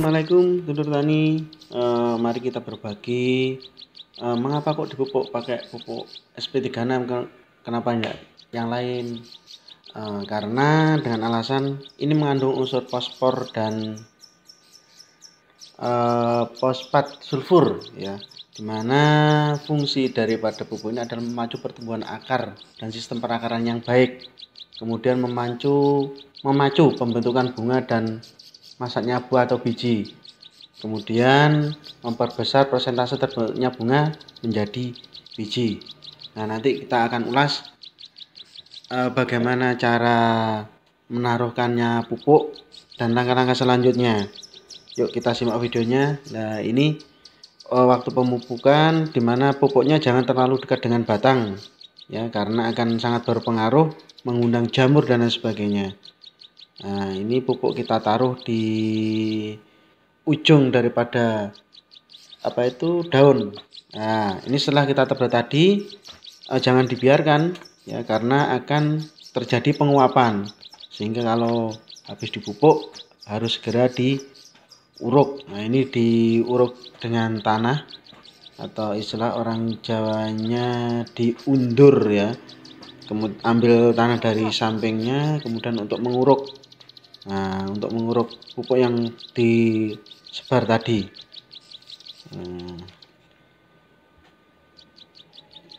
Assalamualaikum Dulur Tani uh, Mari kita berbagi uh, Mengapa kok dipupuk pakai pupuk SP36 Kenapa enggak yang lain uh, Karena dengan alasan Ini mengandung unsur fosfor dan uh, Fosfat sulfur ya Dimana fungsi daripada pupuk ini adalah memacu pertumbuhan akar Dan sistem perakaran yang baik Kemudian memacu memacu pembentukan bunga dan masaknya buah atau biji. Kemudian memperbesar persentase terbentuknya bunga menjadi biji. Nah, nanti kita akan ulas eh, bagaimana cara menaruhkannya pupuk dan langkah-langkah selanjutnya. Yuk kita simak videonya. Nah, ini eh, waktu pemupukan dimana pupuknya jangan terlalu dekat dengan batang ya karena akan sangat berpengaruh mengundang jamur dan lain sebagainya. Nah, ini pupuk kita taruh di ujung daripada apa itu daun. Nah, ini setelah kita tebal tadi eh, jangan dibiarkan ya karena akan terjadi penguapan. Sehingga kalau habis dipupuk harus segera diuruk. Nah, ini diuruk dengan tanah atau istilah orang Jawanya diundur ya. Kemudian ambil tanah dari sampingnya kemudian untuk menguruk nah untuk menguruk pupuk yang disebar tadi hmm.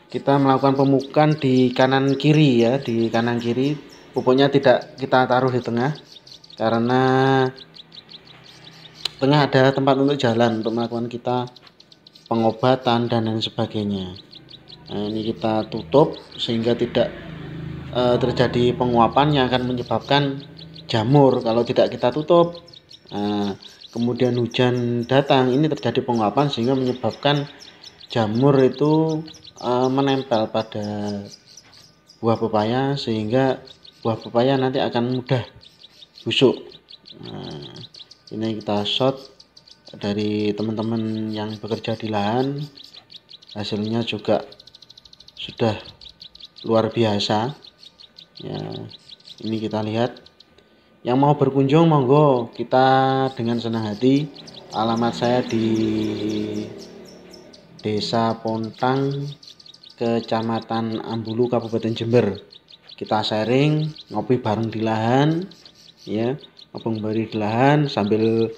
kita melakukan pemukan di kanan kiri ya di kanan kiri pupuknya tidak kita taruh di tengah karena tengah ada tempat untuk jalan untuk melakukan kita pengobatan dan lain sebagainya nah, ini kita tutup sehingga tidak eh, terjadi penguapan yang akan menyebabkan jamur kalau tidak kita tutup eh, kemudian hujan datang ini terjadi penguapan sehingga menyebabkan jamur itu eh, menempel pada buah pepaya sehingga buah pepaya nanti akan mudah busuk nah, ini kita shot dari teman-teman yang bekerja di lahan hasilnya juga sudah luar biasa ya ini kita lihat yang mau berkunjung monggo kita dengan senang hati alamat saya di Desa Pontang Kecamatan Ambulu Kabupaten Jember kita sharing ngopi bareng di lahan ya ngopong bareng di lahan sambil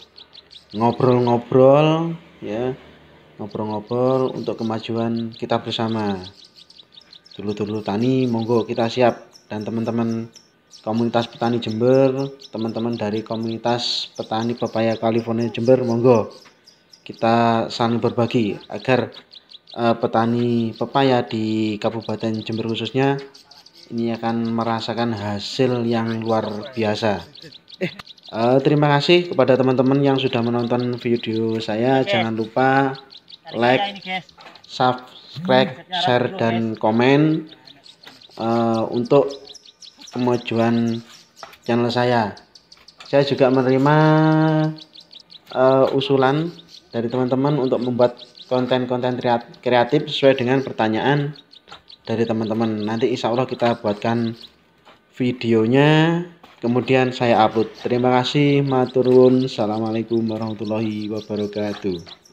ngobrol-ngobrol ya ngobrol-ngobrol untuk kemajuan kita bersama dulu-dulu tani monggo kita siap dan teman-teman komunitas petani Jember, teman-teman dari komunitas petani pepaya California Jember, monggo kita saling berbagi agar uh, petani pepaya di Kabupaten Jember khususnya ini akan merasakan hasil yang luar biasa. Uh, terima kasih kepada teman-teman yang sudah menonton video saya. Jangan lupa like, subscribe, hmm, share, dan komen uh, untuk kemajuan channel saya saya juga menerima uh, usulan dari teman-teman untuk membuat konten-konten kreatif sesuai dengan pertanyaan dari teman-teman nanti insya Allah kita buatkan videonya kemudian saya upload terima kasih maturun assalamualaikum warahmatullahi wabarakatuh